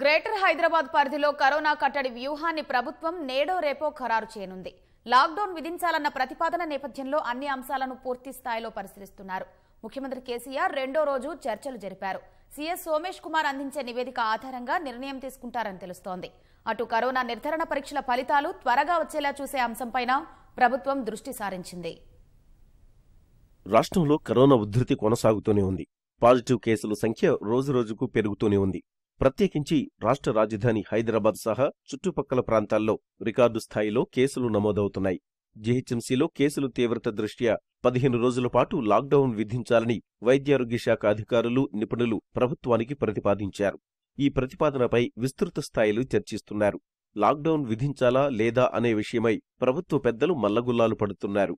greater Hyderabad పరిధిలో corona కట్టడి వ్యూహాన్ని ప్రభుత్వం నేడో రేపో ఖరారు చేయనుంది లాక్డౌన్ విధించాలన్న ప్రతిపాదన నేపథ్యంలో అన్ని అంశాలను పూర్తి స్థాయిలో పరిశీలిస్తున్నారు ముఖ్యమంత్రి కేసీఆర్ రెండో రోజు చర్చలు జరిపారు సీఎస్ సోమేష్ కుమార్ అందించే నివేదిక ఆధారంగా నిర్ణయం తీసుకుంటారని తెలుస్తోంది అటు కరోనా నిర్ధారణ పరీక్షల ఫలితాలు త్వరగా వచ్చేలా చూసే అంశంపైన ప్రభుత్వం దృష్టి సారించింది రాష్ట్రంలో కరోనా ఉధృతి కొనసాగుతూనే ఉంది పాజిటివ్ కేసుల సంఖ్య రోజురోజుకు పెరుగుతూనే ఉంది ప్రత్యేకించి రాష్ట్ర రాజధాని హైదరాబాద్ సహా చుట్టుపక్కల ప్రాంతాల్లో రికార్డు స్థాయిలో కేసులు నమోదవుతున్నాయి జీహెచ్ఎంసీలో కేసులు తీవ్రత దృష్ట్యా పదిహేను రోజుల పాటు లాక్డౌన్ విధించాలని వైద్యారోగ్య శాఖ అధికారులు నిపుణులు ప్రభుత్వానికి ప్రతిపాదించారు ఈ ప్రతిపాదనపై విస్తృత స్థాయిలో చర్చిస్తున్నారు లాక్డౌన్ విధించాలా లేదా అనే విషయమై ప్రభుత్వ పెద్దలు మల్లగుల్లాలు పడుతున్నారు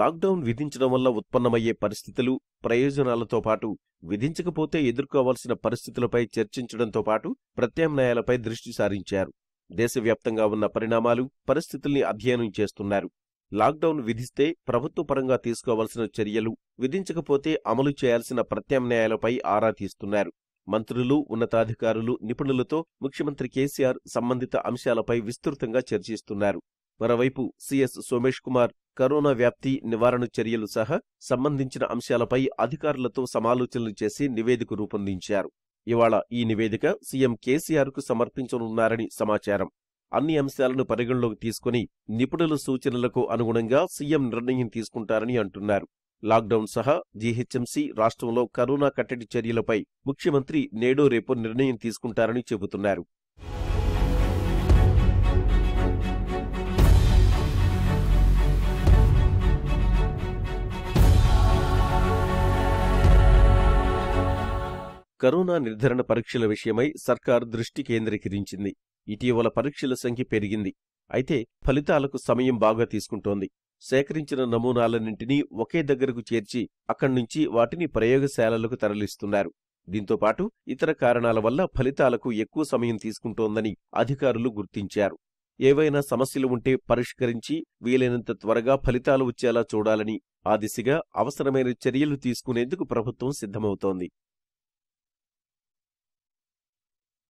లాక్డౌన్ విధించడం వల్ల ఉత్పన్నమయ్యే పరిస్థితులు ప్రయోజనాలతో పాటు విధించకపోతే ఎదుర్కోవాల్సిన పరిస్థితులపై చర్చించడంతో పాటు ప్రత్యామ్నాయాలపై దృష్టి సారించారు దేశవ్యాప్తంగా ఉన్న పరిణామాలు పరిస్థితుల్ని అధ్యయనం చేస్తున్నారు లాక్డౌన్ విధిస్తే ప్రభుత్వ పరంగా తీసుకోవాల్సిన చర్యలు విధించకపోతే అమలు చేయాల్సిన ప్రత్యామ్నాయాలపై ఆరా తీస్తున్నారు మంత్రులు ఉన్నతాధికారులు నిపుణులతో ముఖ్యమంత్రి కేసీఆర్ సంబంధిత అంశాలపై విస్తృతంగా చర్చిస్తున్నారు మరోవైపు సిఎస్ సోమేష్ కుమార్ కరోనా వ్యాప్తి నివారణ చర్యలు సహా సంబంధించిన అంశాలపై అధికారులతో సమాలోచనలు చేసి నివేదిక రూపొందించారు ఇవాళ ఈ నివేదిక సీఎం కేసీఆర్ కు సమర్పించనున్నారని సమాచారం అన్ని అంశాలను పరిగణలోకి తీసుకుని నిపుణుల సూచనలకు అనుగుణంగా సీఎం నిర్ణయం తీసుకుంటారని అంటున్నారు లాక్డౌన్ సహా జీహెచ్ఎంసీ రాష్ట్రంలో కరోనా కట్టడి చర్యలపై ముఖ్యమంత్రి నేడో రేపు నిర్ణయం తీసుకుంటారని చెబుతున్నారు కరోనా నిర్ధారణ పరీక్షల విషయమై సర్కార్ దృష్టి కేంద్రీకరించింది ఇటీవల పరీక్షల సంఖ్య పెరిగింది అయితే ఫలితాలకు సమయం బాగా తీసుకుంటోంది సేకరించిన నమూనాలన్నింటినీ ఒకే దగ్గరకు చేర్చి అక్కడి నుంచి వాటిని ప్రయోగశాలలకు తరలిస్తున్నారు దీంతోపాటు ఇతర కారణాల వల్ల ఫలితాలకు ఎక్కువ సమయం తీసుకుంటోందని అధికారులు గుర్తించారు ఏవైనా సమస్యలు ఉంటే పరిష్కరించి వీలైనంత త్వరగా ఫలితాలు వచ్చేలా చూడాలని ఆ దిశగా అవసరమైన చర్యలు తీసుకునేందుకు ప్రభుత్వం సిద్ధమవుతోంది